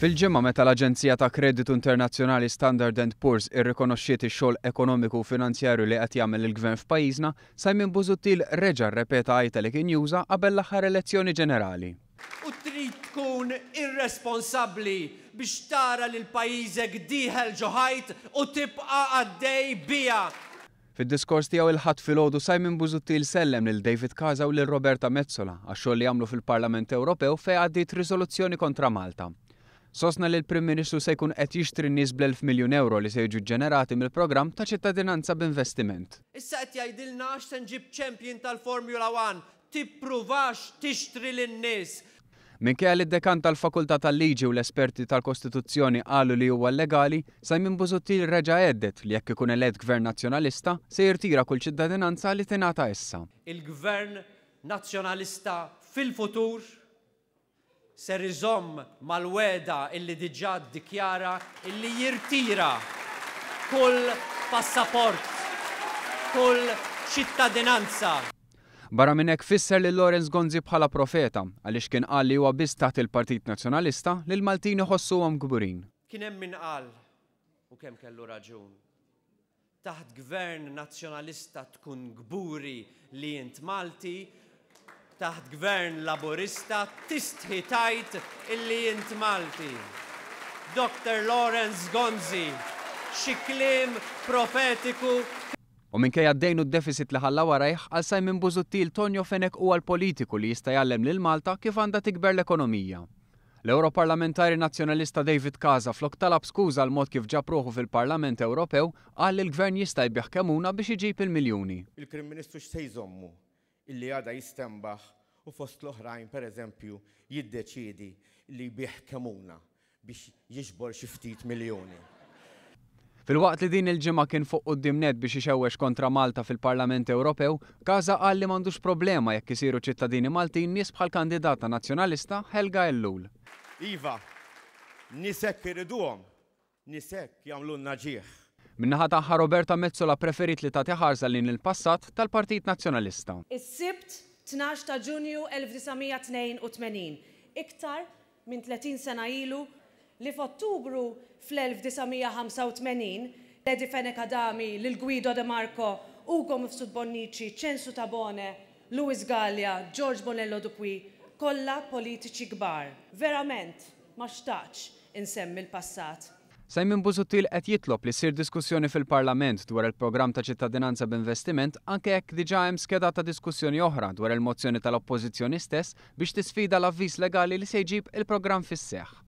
Fil-ġimma meta l-Aġenzija ta' Kreditu Internazzjonali Standard Poor's irrikonoxxiet ix-xogħol ekonomiku u finanzjarju li qed jagħmel il-gvern f'pajjiżna, Simon Bużuttil reġa' rrepeta għajta li kien juża qabel l-aħħar elezzjoni ġenerali. U trid tkun irresponsabbli biex tara lil pajjiżek diħel ġoħajt u tibqa' għaddej bija. Fid-diskors tiegħu il-ħadd filgħodu Simon Bużuttil sellem lil David Kaza u lil Roberta Mezzola għax-xogħol li jagħmlu fil-Parlament Ewropew fejn għaddiet riżoluzzjoni kontra Malta. Sosna li l-Prim Ministru se jkun qed jixtri nies bl-1000 miljun euro li se jiġu ġenerati mill-programm ta' ċittadinanza b'investiment. Issa qed jgħidilna għax se nġib champion tal-Formula 1, tippruvax tixtri lin-nies. Minkejja li d-dekan tal-Fakultà tal-Liġi u l-esperti tal-Kostituzzjoni qalu li huwa legali, Simon Buzuttil reġa' għeddet li jekk ikun elett gvern nazzjonalista se jirtira kull ċittadinanza li tingħata issa. Il-gvern nazzjonalista fil-futur ser iżomm mal-weda illi diġà ddikjara illi jirtira kull passaport, kull ċittadinanza. Barra minnek fisser li Lorenz Gonzi bħala profeta, għaliex kien qal li huwa biss taħt il-Partit Nazzjonalista li l-Maltin iħossuhom gburin. Kien hemm min qal u kemm kellu raġun. Taħt gvern nazzjonalista tkun gburi li jint Malti, taħt gvern laburista tistħi tajt illi jint Malti. Dr. Lawrence Gonzi, xiklim profetiku. U minkejja d għaddejnu d-deficit li ħalla warajħ, għal minn Buzuttil Tonjo Fenek u għal politiku li jista' jallem lil Malta kif għandha tikber l-ekonomija. L-Europarlamentari Nazzjonalista David Kaza flok talab skuża l mod kif ġapruħu fil-Parlament Ewropew għal il-Gvern jista' jbieħ kemuna biex iġib il-miljuni. Il-Krim Ministru x'se jżommu illi għada jistembaħ u fost l-oħrajn per eżempju jiddeċidi li biħ kamuna biex jiġbor xi ftit miljoni. Fil-waqt li din il-ġimma kien fuq dimnet biex ixewwex kontra Malta fil-Parlament Ewropew, Kaza qal li m'għandux problema jekk isiru ċittadini Malti nies bħal kandidata nazzjonalista Helga Ellul. Iva, nisek irriduhom, nisek jagħmlu naġieħ Minnaħa taħħa Roberta Mezzola preferit li tagħti ħarsa lin il-passat tal-Partit Nazzjonalista. Is-Sibt 12 ta' Ġunju 1982, iktar minn 30 sena ilu li f'Ottubru fl-1985 Ledi Fene Kadami, lil Guido De Marco, Ugo Mifsud Bonnici, Censu Tabone, Luis Gallia, George Bonello Dupuy, kollha politiċi kbar. Verament, ma xtaċ insemmi l-passat. Sajmin Buzutil qed jitlob li sir diskussjoni fil-Parlament dwar il-programm ta' ċittadinanza b'investiment anke jekk diġa hemm skeda ta' diskussjoni oħra dwar il-mozzjoni tal-Oppożizzjoni stess biex tisfida l-avviż legali li se jġib il-programm fis-seħħ.